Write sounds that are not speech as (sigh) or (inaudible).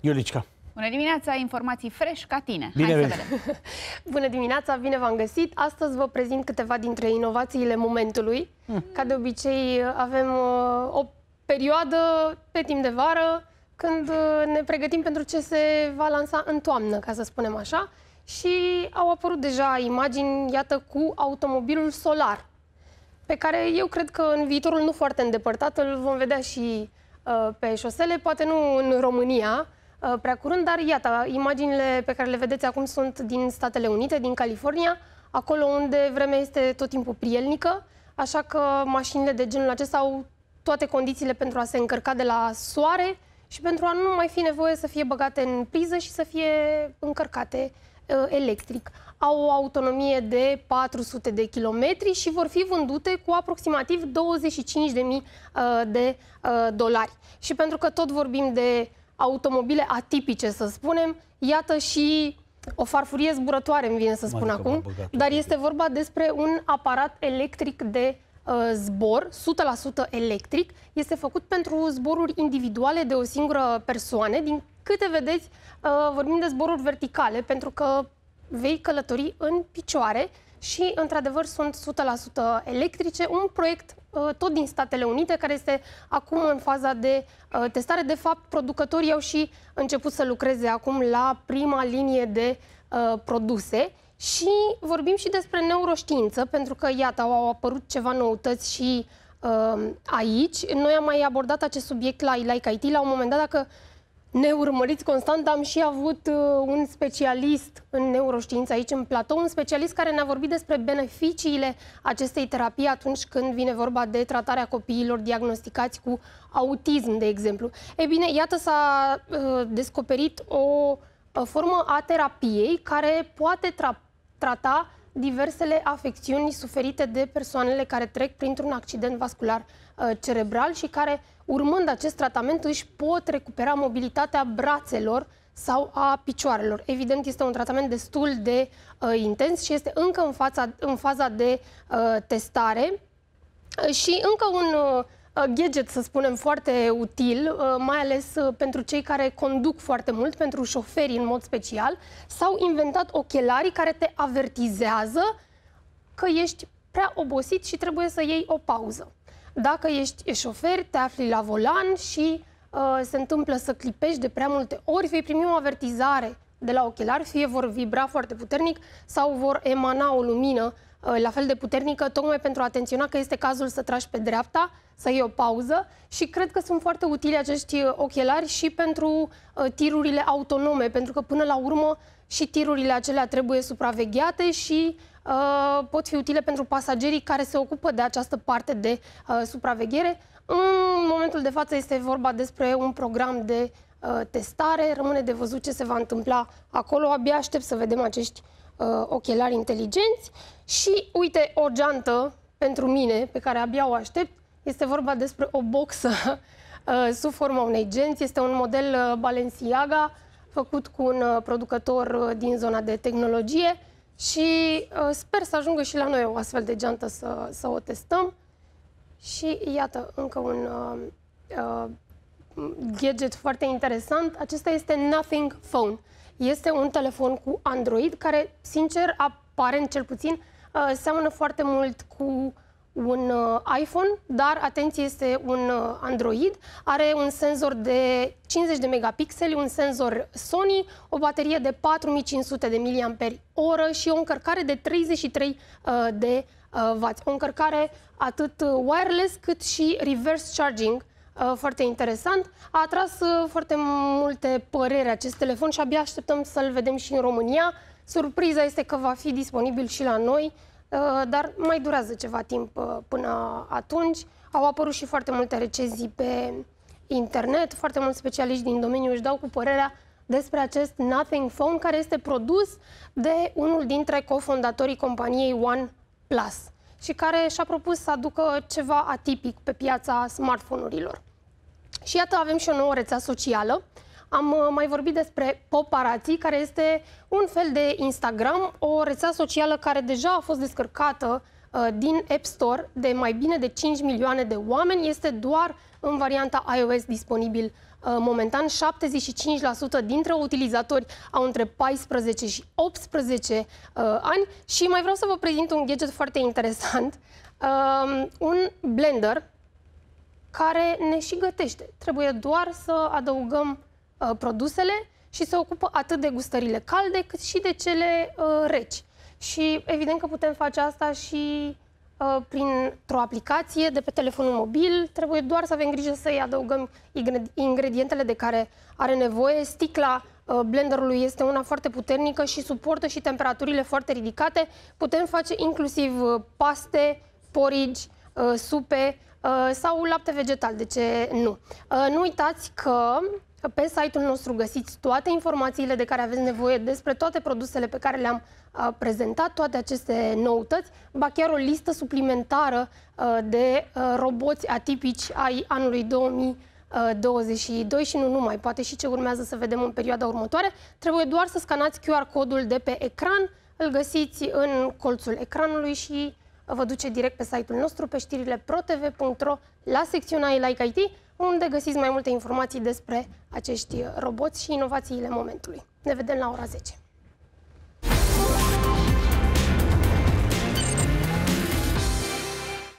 Iulicica. Bună dimineața, informații fresh ca tine. Bine Hai să vedem. (laughs) Bună dimineața, bine v-am găsit. Astăzi vă prezint câteva dintre inovațiile momentului. Mm. Ca de obicei avem uh, o perioadă pe timp de vară când uh, ne pregătim pentru ce se va lansa în toamnă, ca să spunem așa. Și au apărut deja imagini, iată, cu automobilul solar, pe care eu cred că în viitorul nu foarte îndepărtat îl vom vedea și uh, pe șosele, poate nu în România, Uh, prea curând, dar iată, imaginile pe care le vedeți acum sunt din Statele Unite, din California, acolo unde vremea este tot timpul prielnică, așa că mașinile de genul acesta au toate condițiile pentru a se încărca de la soare și pentru a nu mai fi nevoie să fie băgate în priză și să fie încărcate uh, electric. Au o autonomie de 400 de kilometri și vor fi vândute cu aproximativ 25.000 de uh, dolari. Și pentru că tot vorbim de automobile atipice, să spunem. Iată și o farfurie zburătoare, îmi vine să spun adică acum, dar este vorba despre un aparat electric de uh, zbor, 100% electric. Este făcut pentru zboruri individuale de o singură persoană. Din câte vedeți, uh, vorbim de zboruri verticale, pentru că vei călători în picioare și, într-adevăr, sunt 100% electrice. Un proiect uh, tot din Statele Unite, care este acum în faza de uh, testare. De fapt, producătorii au și început să lucreze acum la prima linie de uh, produse. Și vorbim și despre neuroștiință, pentru că, iată, au apărut ceva noutăți și aici. Noi am mai abordat acest subiect la Ilaica IT. La un moment dat, dacă ne urmăriți constant, am și avut uh, un specialist în neuroștiință aici în platou, un specialist care ne-a vorbit despre beneficiile acestei terapii atunci când vine vorba de tratarea copiilor diagnosticați cu autism, de exemplu. E bine, iată s-a uh, descoperit o, o uh, formă a terapiei care poate tra trata diversele afecțiuni suferite de persoanele care trec printr-un accident vascular uh, cerebral și care, urmând acest tratament, își pot recupera mobilitatea brațelor sau a picioarelor. Evident, este un tratament destul de uh, intens și este încă în, fața, în faza de uh, testare. Și încă un uh, Uh, gadget, să spunem, foarte util, uh, mai ales uh, pentru cei care conduc foarte mult, pentru șoferi în mod special, s-au inventat ochelarii care te avertizează că ești prea obosit și trebuie să iei o pauză. Dacă ești șofer, te afli la volan și uh, se întâmplă să clipești de prea multe ori, vei primi o avertizare de la ochelari, fie vor vibra foarte puternic sau vor emana o lumină uh, la fel de puternică, tocmai pentru a atenționa că este cazul să tragi pe dreapta, să iei o pauză și cred că sunt foarte utile acești uh, ochelari și pentru uh, tirurile autonome, pentru că până la urmă și tirurile acelea trebuie supravegheate și uh, pot fi utile pentru pasagerii care se ocupă de această parte de uh, supraveghere. În momentul de față este vorba despre un program de Uh, testare, rămâne de văzut ce se va întâmpla acolo, abia aștept să vedem acești uh, ochelari inteligenți și uite o geantă pentru mine pe care abia o aștept, este vorba despre o boxă (laughs) uh, sub forma unei genți, este un model uh, Balenciaga făcut cu un uh, producător uh, din zona de tehnologie și uh, sper să ajungă și la noi o astfel de geantă să, să o testăm și iată încă un gadget foarte interesant. Acesta este Nothing Phone. Este un telefon cu Android care, sincer, aparent cel puțin, uh, seamănă foarte mult cu un uh, iPhone, dar, atenție, este un uh, Android. Are un senzor de 50 de megapixeli, un senzor Sony, o baterie de 4500 de mAh și o încărcare de 33 de W. O încărcare atât wireless cât și reverse charging, Uh, foarte interesant. A atras uh, foarte multe păreri acest telefon și abia așteptăm să-l vedem și în România. Surpriza este că va fi disponibil și la noi, uh, dar mai durează ceva timp până atunci. Au apărut și foarte multe recenzii pe internet, foarte mulți specialiști din domeniu își dau cu părerea despre acest Nothing Phone care este produs de unul dintre cofondatorii companiei OnePlus și care și-a propus să aducă ceva atipic pe piața smartphone-urilor. Și iată, avem și o nouă rețea socială. Am uh, mai vorbit despre Poparati, care este un fel de Instagram, o rețea socială care deja a fost descărcată uh, din App Store de mai bine de 5 milioane de oameni. Este doar în varianta iOS disponibil uh, momentan. 75% dintre utilizatori au între 14 și 18 ani și mai vreau să vă prezint un gadget foarte interesant. Un blender care ne și gătește. Trebuie doar să adăugăm uh, produsele și se ocupă atât de gustările calde cât și de cele uh, reci. Și evident că putem face asta și uh, printr-o aplicație de pe telefonul mobil. Trebuie doar să avem grijă să-i adăugăm ingredientele de care are nevoie. Sticla uh, blenderului este una foarte puternică și suportă și temperaturile foarte ridicate. Putem face inclusiv uh, paste, porigi, Uh, supe uh, sau lapte vegetal, de ce nu. Uh, nu uitați că pe site-ul nostru găsiți toate informațiile de care aveți nevoie despre toate produsele pe care le-am prezentat, toate aceste noutăți, ba chiar o listă suplimentară de roboți atipici ai anului 2022 și nu numai, poate și ce urmează să vedem în perioada următoare. Trebuie doar să scanați QR codul de pe ecran, îl găsiți în colțul ecranului și vă duce direct pe site-ul nostru, pe știrile protv.ro, la secțiunea like IT, unde găsiți mai multe informații despre acești roboți și inovațiile momentului. Ne vedem la ora 10!